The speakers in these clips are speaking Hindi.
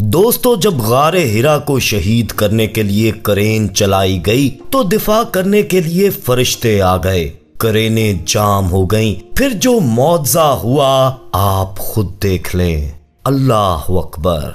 दोस्तों जब गारे हिरा को शहीद करने के लिए करेन चलाई गई तो दिफा करने के लिए फरिश्ते आ गए करेने जाम हो गईं, फिर जो मुआवजा हुआ आप खुद देख लें अल्लाह अकबर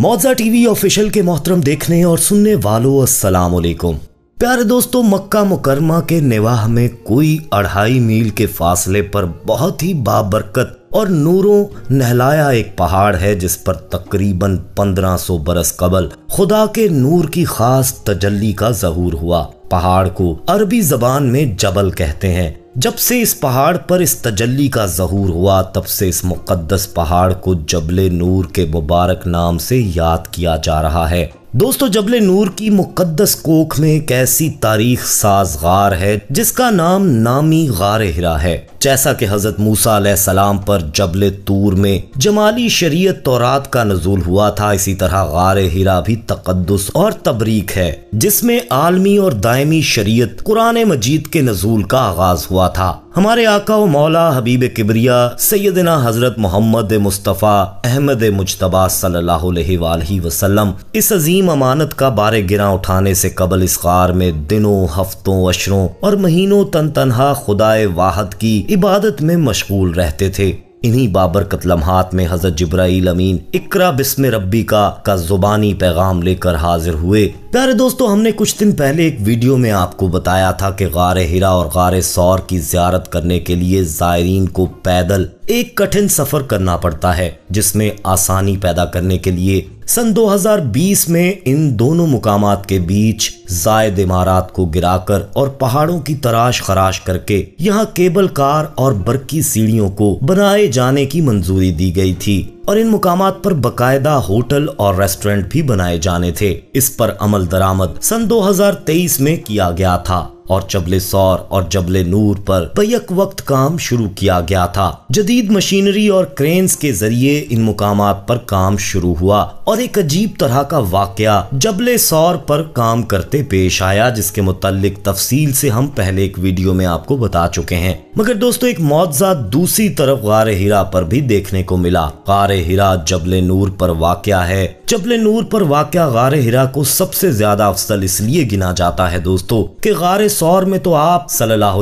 मुआवजा टीवी ऑफिशियल के मोहतरम देखने और सुनने वालों असलाकुम प्यारे दोस्तों मक्का मुकरमा के निवाह में कोई अढ़ाई मील के फासले पर बहुत ही बाबरकत और नूरों नहलाया एक पहाड़ है जिस पर तकरीबन 1500 बरस कबल खुदा के नूर की खास तजल्ली का जहूर हुआ पहाड़ को अरबी जबान में जबल कहते हैं जब से इस पहाड़ पर इस तजल्ली का जहूर हुआ तब से इस मुकद्दस पहाड़ को जबले नूर के मुबारक नाम से याद किया जा रहा है दोस्तों जबल नूर की मुकद्दस कोख में एक ऐसी तारीख साज गार है जिसका नाम नामी गार हिरा है जैसा कि हज़रत मूसा सलाम पर जबले तूर में जमाली शरीयत तौरात का नजूल हुआ था इसी तरह गार हिरा भी तकदस और तबरीक है जिसमें आलमी और दायमी शरीयत कुरान मजीद के नजूल का आगाज हुआ था हमारे आका व मौला हबीब किबरिया सैदना हज़रत मोहम्मद मुस्तफ़ा अहमद मुशतबा सल्लल्लाहु अलैहि वसल्लम इस अजीम अमानत का बार गिरा उठाने से कबल इस कार में दिनों हफ्तों अशरों और महीनों तन तनहा खुदाए वाहद की इबादत में मशगूल रहते थे इन्हीं बाबरकत लम्हात में हजरत जब्राइल अमीन इकरा बिस्म रब्बी का का जुबानी पैगाम लेकर हाजिर हुए प्यारे दोस्तों हमने कुछ दिन पहले एक वीडियो में आपको बताया था कि गार हिरा और गार सौर की ज्यारत करने के लिए जायरीन को पैदल एक कठिन सफर करना पड़ता है जिसमें आसानी पैदा करने के लिए सन 2020 में इन दोनों मुकाम के बीच जायद इमारात को गिराकर और पहाड़ों की तराश खराश करके यहाँ केबल कार और बरकी सीढ़ियों को बनाए जाने की मंजूरी दी गई थी और इन मुकाम पर बकायदा होटल और रेस्टोरेंट भी बनाए जाने थे इस पर अमल दरामद सन 2023 में किया गया था और चबले सौर और जबले नूर पर बैक वक्त काम शुरू किया गया था जदीद मशीनरी और क्रेन्स के जरिए इन मुकाम पर काम शुरू हुआ और एक अजीब तरह का वाकया जबले सौर पर काम करते पेश आया जिसके मुतलक तफसील से हम पहले एक वीडियो में आपको बता चुके हैं मगर दोस्तों एक मुआवजा दूसरी तरफ गार हीरा पर भी देखने को मिला गार हिरा जबल नूर पर वाक़ है जबल नूर पर वाक़ गार हिरा को सबसे ज्यादा अफसल इसलिए गिना जाता है दोस्तों कि गार सौर में तो आप सल्लाह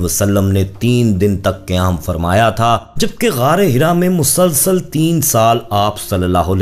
वसलम ने तीन दिन तक क्याम फरमाया था जबकि गार हिरा में मुसलसल तीन साल आप सल्लल्लाहु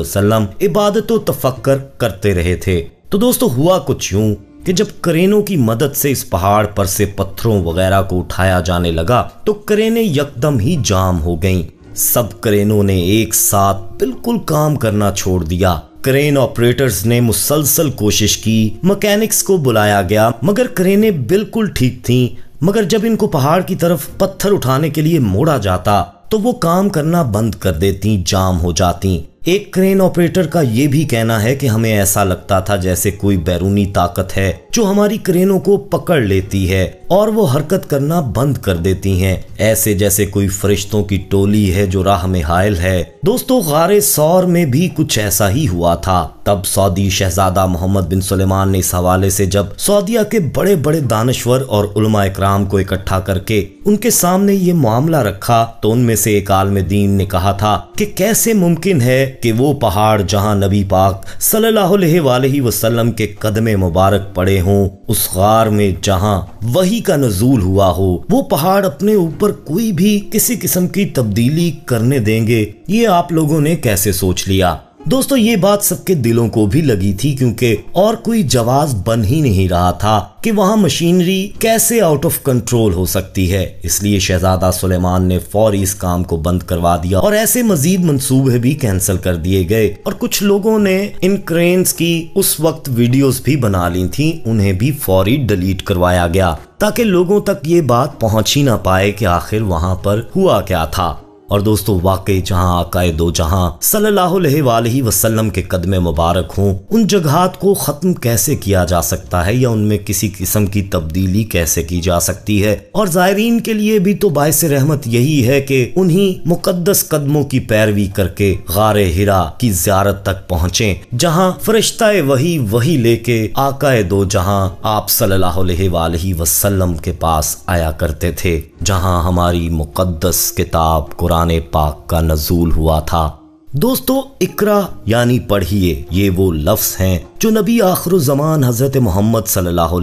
वसलम इबादत तफक्कर करते रहे थे तो दोस्तों हुआ कुछ यूँ कि जब करेनों की मदद से इस पहाड़ पर से पत्थरों वगैरह को उठाया जाने लगा तो करेने यकदम ही जाम हो गईं सब क्रेनों ने एक साथ बिल्कुल काम करना छोड़ दिया क्रेन ऑपरेटर्स ने मुसलसल कोशिश की मैकेनिक्स को बुलाया गया मगर क्रेनें बिल्कुल ठीक थीं मगर जब इनको पहाड़ की तरफ पत्थर उठाने के लिए मोड़ा जाता तो वो काम करना बंद कर देती जाम हो जाती एक क्रेन ऑपरेटर का ये भी कहना है कि हमें ऐसा लगता था जैसे कोई बैरूनी ताकत है जो हमारी क्रेनों को पकड़ लेती है और वो हरकत करना बंद कर देती हैं ऐसे जैसे कोई फरिश्तों की टोली है जो राह में हायल है दोस्तों गारे सौर में भी कुछ ऐसा ही हुआ था तब सऊदी शहजादा मोहम्मद बिन सुलेमान ने इस हवाले से जब सऊदिया के बड़े बड़े दानश्वर और उलमा इकराम को इकट्ठा करके उनके सामने ये मामला रखा तो उनमें से एक आलम दीन ने कहा था कि कैसे मुमकिन है कि वो पहाड़ जहां नबी पाक सल्लल्लाहु अलैहि वसल्लम के कदम मुबारक पड़े हों उस गार में जहां वही वही का नजूल हुआ हो वो पहाड़ अपने ऊपर कोई भी किसी किस्म की तब्दीली करने देंगे ये आप लोगों ने कैसे सोच लिया दोस्तों ये बात सबके दिलों को भी लगी थी क्योंकि और कोई जवाब बन ही नहीं रहा था कि वहां मशीनरी कैसे आउट ऑफ कंट्रोल हो सकती है इसलिए शहजादा सुलेमान ने फौरी इस काम को बंद करवा दिया और ऐसे मजीद मंसूबे भी कैंसिल कर दिए गए और कुछ लोगों ने इन क्रेन्स की उस वक्त वीडियोस भी बना ली थी उन्हें भी फौरी डिलीट करवाया गया ताकि लोगों तक ये बात पहुंच ही ना पाए कि आखिर वहां पर हुआ क्या था और दोस्तों वाकई जहां आकाए दो जहां सल्लल्लाहु वसल्लम के कदम मुबारक हों उन जगहात को ख़त्म कैसे किया जा सकता है या उनमें किसी किस्म की तब्दीली कैसे की जा सकती है और ज़ायरीन के लिए भी तो बायस रहमत यही है कि उन्हीं मुकदस कदमों की पैरवी करके गार हिरा की ज्यारत तक पहुँचे जहाँ फरिश्ता वही वही लेके आकाए दो जहाँ आप सल्लल्लाहु अलैहि के पास आया करते थे जहाँ हमारी मुकदस किताब कुरान कुरान पाक का नजूल हुआ था दोस्तों इकरा यानी पढ़िए ये वो लफ्ज़ हैं जो नबी आखिर ज़मान हज़रत मोहम्मद सल्लल्लाहु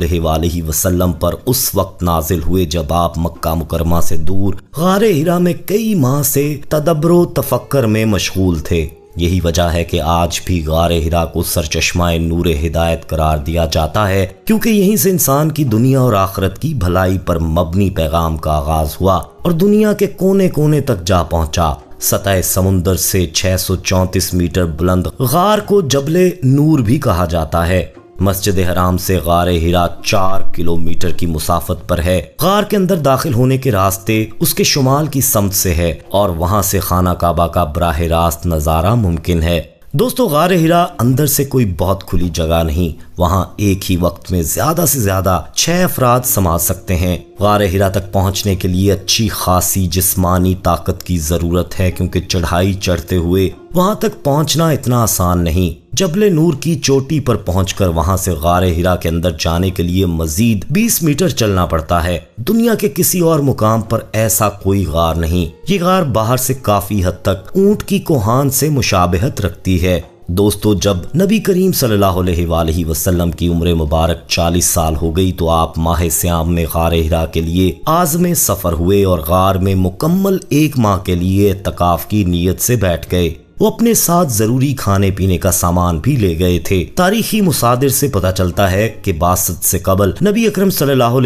वसल्लम पर उस वक्त नाजिल हुए जब आप मक्का मुकरमा से दूर गारे हिरा में कई माह से तदब्रो तफक्कर में मशगूल थे यही वजह है कि आज भी गार हिरा को सरचश्मा नूर हिदायत करार दिया जाता है क्योंकि यहीं से इंसान की दुनिया और आखरत की भलाई पर मबनी पैगाम का आगाज हुआ और दुनिया के कोने कोने तक जा पहुंचा सतह समुंदर से 634 मीटर बुलंद गार को जबले नूर भी कहा जाता है मस्जिद हराम से गार हिरा चार किलोमीटर की मुसाफत पर है गार के अंदर दाखिल होने के रास्ते उसके शुमाल की समत से है और वहाँ से खाना काबा का बराह रास्त नज़ारा मुमकिन है दोस्तों गार हिरा अंदर से कोई बहुत खुली जगह नहीं वहाँ एक ही वक्त में ज्यादा से ज्यादा छह अफराद समा सकते हैं गार हिरा तक पहुँचने के लिए अच्छी खासी जिस्मानी ताकत की जरूरत है क्योंकि चढ़ाई चढ़ते हुए वहाँ तक पहुँचना इतना आसान नहीं जबले नूर की चोटी पर पहुंचकर वहां से गार हिरा के अंदर जाने के लिए मजीद 20 मीटर चलना पड़ता है दुनिया के किसी और मुकाम पर ऐसा कोई गार नहीं ये गार बाहर से काफी हद तक ऊंट की कोहान से मुशाबहत रखती है दोस्तों जब नबी करीम सल्लल्लाहु अलैहि वसल्लम की उम्र मुबारक 40 साल हो गई तो आप माह श्याम में गार हिरा के लिए आज में सफ़र हुए और गार में मुकम्मल एक माह के लिए तकाफ की नीयत से बैठ गए वो अपने साथ जरूरी खाने पीने का सामान भी ले गए थे तारीखी मुसादिर से पता चलता है कि बासत से कबल नबी अकरम सल्लल्लाहु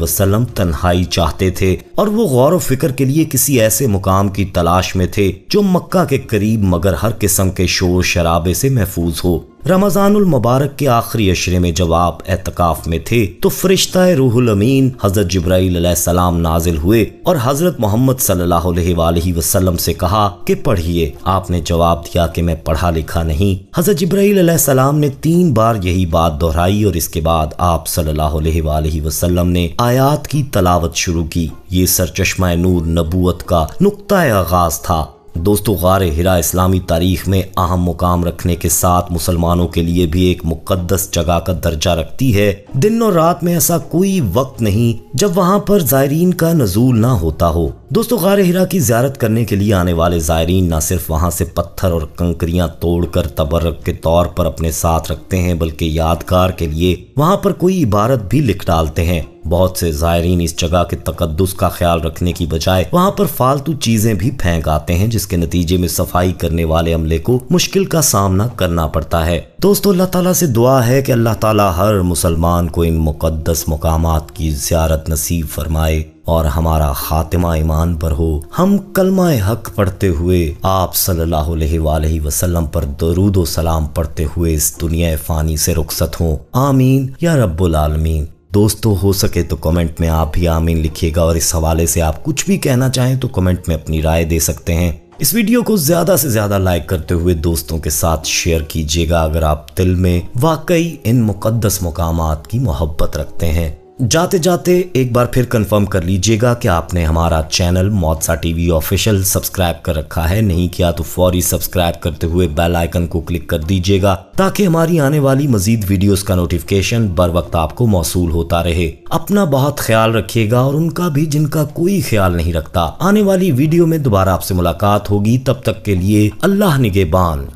वसल्लम तन्हाई चाहते थे और वो गौर फिक्र के लिए किसी ऐसे मुकाम की तलाश में थे जो मक्का के करीब मगर हर किस्म के शोर शराबे से महफूज हो रमजानुल मुबारक के आखिरी अशरे में जब आप एहतकाफ में थे तो फरिश्ता रूहुल अमीन हजरत जब्राईसलाम नाजिल हुए और हजरत मोहम्मद वसल्लम से कहा कि पढ़िए आपने जवाब दिया कि मैं पढ़ा लिखा नहीं हजरत जब्राईसलाम ने तीन बार यही बात दोहराई और इसके बाद आप सल्लल्लाहु अलैहि वसल्लम ने आयात की तलावत शुरू की ये सरचश्मा नूर नबूत का नुकता आगाज था दोस्तों गार हिरा इस्लामी तारीख में अहम मुकाम रखने के साथ मुसलमानों के लिए भी एक मुकदस जगह का दर्जा रखती है दिन और रात में ऐसा कोई वक्त नहीं जब वहाँ पर जायरीन का नजूल ना होता हो दोस्तों गार हिरा की ज्यारत करने के लिए आने वाले ज़ायरीन ना सिर्फ वहाँ से पत्थर और कंकरियाँ तोड़कर तबर्रक के तौर पर अपने साथ रखते हैं बल्कि यादगार के लिए वहाँ पर कोई इबारत भी लिख डालते हैं बहुत से ज़ायरीन इस जगह के तकदस का ख्याल रखने की बजाय वहाँ पर फालतू चीज़ें भी फेंक आते हैं जिसके नतीजे में सफाई करने वाले अमले को मुश्किल का सामना करना पड़ता है दोस्तों अल्लाह तला से दुआ है कि अल्लाह तला हर मुसलमान को इन मुकदस मकाम की ज्यारत नसीब फरमाए और हमारा खातिमा ईमान पर हो हम कलमा हक पढ़ते हुए आप सल्लल्लाहु अलैहि वसल्लम पर दरूद सलाम पढ़ते हुए इस दुनिया फ़ानी से रुखसत हो आमीन या रब्बुल आलमीन दोस्तों हो सके तो कमेंट में आप भी आमीन लिखिएगा और इस हवाले से आप कुछ भी कहना चाहें तो कमेंट में अपनी राय दे सकते हैं इस वीडियो को ज़्यादा से ज़्यादा लाइक करते हुए दोस्तों के साथ शेयर कीजिएगा अगर आप दिल में वाकई इन मुकद्दस मकाम की मोहब्बत रखते हैं जाते जाते एक बार फिर कंफर्म कर लीजिएगा कि आपने हमारा चैनल मौतसा टीवी ऑफिशियल सब्सक्राइब कर रखा है नहीं किया तो फौरी सब्सक्राइब करते हुए बेल आइकन को क्लिक कर दीजिएगा ताकि हमारी आने वाली मजीद वीडियोस का नोटिफिकेशन बर वक्त आपको मौसू होता रहे अपना बहुत ख्याल रखिएगा और उनका भी जिनका कोई ख्याल नहीं रखता आने वाली वीडियो में दोबारा आपसे मुलाकात होगी तब तक के लिए अल्लाह निगेबान